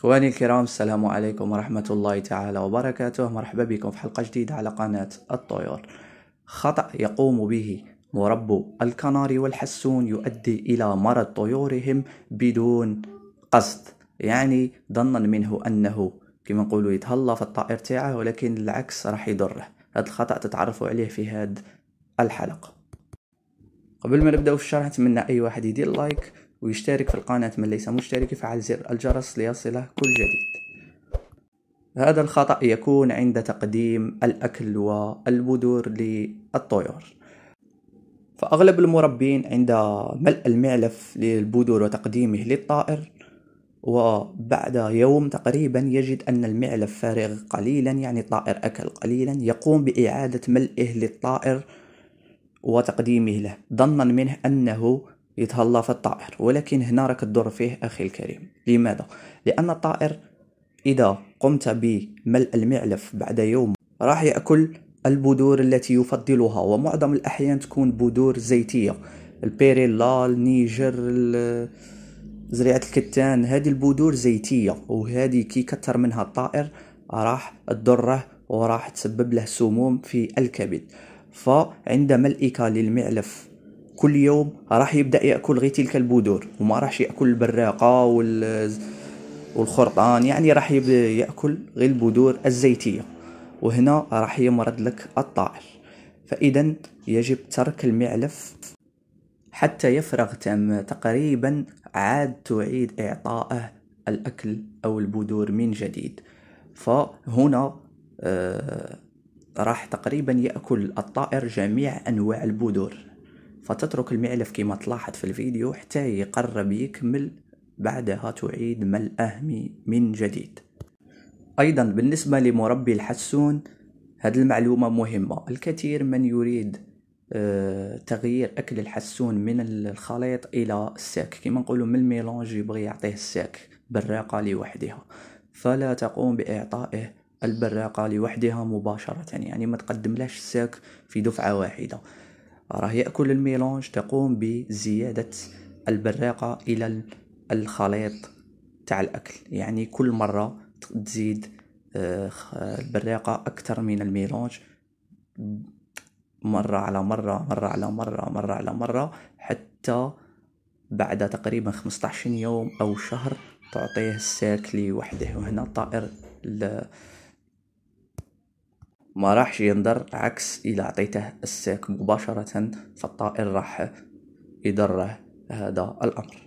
إخواني الكرام السلام عليكم ورحمة الله تعالى وبركاته مرحبا بكم في حلقة جديدة على قناة الطيور خطأ يقوم به مربو الكناري والحسون يؤدي إلى مرض طيورهم بدون قصد يعني ظنا منه أنه كما نقولوا يتهلا في الطائر تاعه ولكن العكس راح يضره هذا الخطأ تتعرفوا عليه في هذه الحلقة قبل ما نبداو في الشرح نتمنى اي واحد يدير لايك ويشترك في القناة من ليس مشترك فعل زر الجرس ليصله كل جديد هذا الخطأ يكون عند تقديم الأكل والبذور للطيور فأغلب المربين عند ملء المعلف للبذور وتقديمه للطائر وبعد يوم تقريبا يجد أن المعلف فارغ قليلا يعني الطائر أكل قليلا يقوم بإعادة ملئه للطائر وتقديمه له ظنا منه أنه يتهلا في الطائر ولكن هنا راك تضر فيه اخي الكريم لماذا لان الطائر اذا قمت بملء المعلف بعد يوم راح ياكل البذور التي يفضلها ومعظم الاحيان تكون بذور زيتيه البيريلا النيجر زريعه الكتان هذه البذور زيتيه وهذه كي كتر منها الطائر راح تضره وراح تسبب له سموم في الكبد فعند ملئك للمعلف كل يوم راح يبدا ياكل غير تلك البذور وما راح ياكل البراقه وال والخرطان يعني راح ياكل غير البذور الزيتيه وهنا راح يمرض لك الطائر فاذا يجب ترك المعلف حتى يفرغ تم تقريبا عاد تعيد اعطائه الاكل او البذور من جديد فهنا آه راح تقريبا ياكل الطائر جميع انواع البذور فتترك المعلف كما تلاحظ في الفيديو حتى يقرب يكمل بعدها تعيد ملأه من جديد أيضا بالنسبة لمربي الحسون هذه المعلومة مهمة الكثير من يريد آه، تغيير أكل الحسون من الخليط إلى الساك كما نقولوا من الميلانج يبغي يعطيه الساك براقة لوحدها فلا تقوم بإعطائه البراقة لوحدها مباشرة يعني ما تقدملاش الساك في دفعة واحدة راه يأكل الميلونج تقوم بزيادة البراقة إلى الخليط تاع الأكل يعني كل مرة تزيد آه، البراقة أكثر من الميلونج مرة على مرة مرة على مرة مرة على مرة حتى بعد تقريبا 15 يوم أو شهر تعطيه الساكلي وحده وهنا طائر ما راحش يندر عكس إذا عطيته الساك مباشرة فالطائر راح يضره هذا الأمر